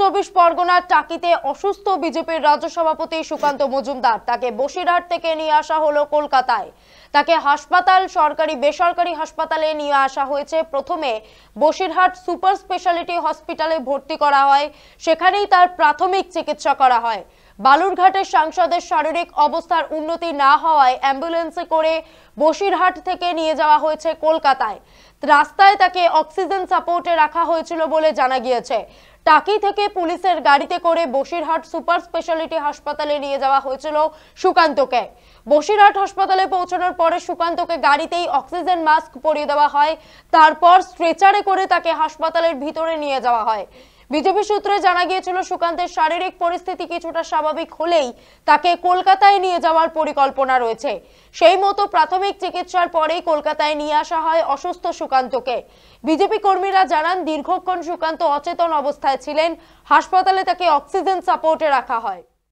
চব্বিশ পরগনার টাকিতে অসুস্থ বিজেপির রাজ্য সভাপতি সুকান্ত মজুমদার তাকে বসিরহাট থেকে নিয়ে আসা হলো কলকাতায় তাকে হাসপাতাল সরকারি বেসরকারি হাসপাতালে নিয়ে আসা হয়েছে প্রথমে বসিরহাট সুপার স্পেশালিটি হসপিটালে ভর্তি করা হয় সেখানেই তার প্রাথমিক চিকিৎসা করা হয় বালুরঘাটের সাংসদের শারীরিক অবস্থার উন্নতি না হওয়ায় অ্যাম্বুলেন্সে করে বসিরহাট থেকে নিয়ে যাওয়া হয়েছে কলকাতায় রাস্তায় তাকে অক্সিজেন সাপোর্টে রাখা হয়েছিল বলে জানা গিয়েছে টাকি থেকে পুলিশের গাড়িতে করে বসিরহাট সুপার স্পেশালিটি হাসপাতালে নিয়ে যাওয়া হয়েছিল সুকান্তকে বসিরহাট হাসপাতালে পৌঁছানোর পরে সুকান্তকে গাড়িতেই অক্সিজেন মাস্ক পরিয়ে দেওয়া হয় তারপর স্ট্রেচারে করে তাকে হাসপাতালের ভিতরে নিয়ে যাওয়া হয় বিজেপি সূত্রে জানা গিয়েছিল সুকান্তের শারীরিক পরিস্থিতি কিছুটা স্বাভাবিক হলেই তাকে কলকাতায় নিয়ে যাওয়ার পরিকল্পনা রয়েছে সেই মতো প্রাথমিক চিকিৎসার পরেই কলকাতায় নিয়ে আসা হয় অসুস্থ সুকান্তকে বিজেপি কর্মীরা জানান দীর্ঘক্ষণ সুকান্ত অচেতন অবস্থায় ছিলেন হাসপাতালে তাকে অক্সিজেন সাপোর্টে রাখা হয়